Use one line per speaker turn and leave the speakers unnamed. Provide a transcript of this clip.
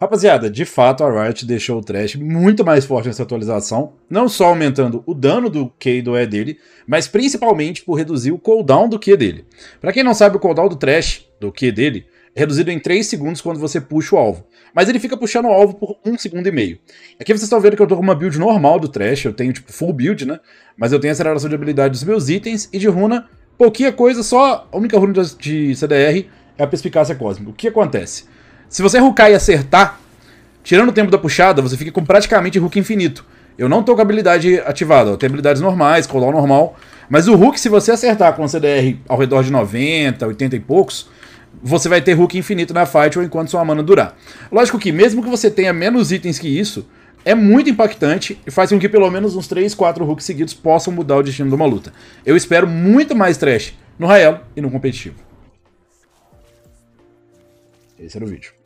Rapaziada, de fato a Riot deixou o Trash muito mais forte nessa atualização, não só aumentando o dano do Q e do E dele, mas principalmente por reduzir o cooldown do Q dele. Para quem não sabe, o cooldown do Trash, do Q dele, é reduzido em 3 segundos quando você puxa o alvo, mas ele fica puxando o alvo por 1 segundo e meio. Aqui vocês estão vendo que eu tô com uma build normal do Trash, eu tenho tipo full build, né? Mas eu tenho aceleração de habilidade dos meus itens e de runa, pouquinha coisa, só a única runa de CDR é a Perspicácia Cósmica. O que acontece? Se você hookar e acertar, tirando o tempo da puxada, você fica com praticamente hook infinito. Eu não tô com habilidade ativada, eu tenho habilidades normais, colar normal. Mas o hook, se você acertar com a CDR ao redor de 90, 80 e poucos, você vai ter hook infinito na fight ou enquanto sua mana durar. Lógico que, mesmo que você tenha menos itens que isso, é muito impactante e faz com que pelo menos uns 3, 4 hooks seguidos possam mudar o destino de uma luta. Eu espero muito mais trash no Rael e no competitivo.
Esse era o vídeo.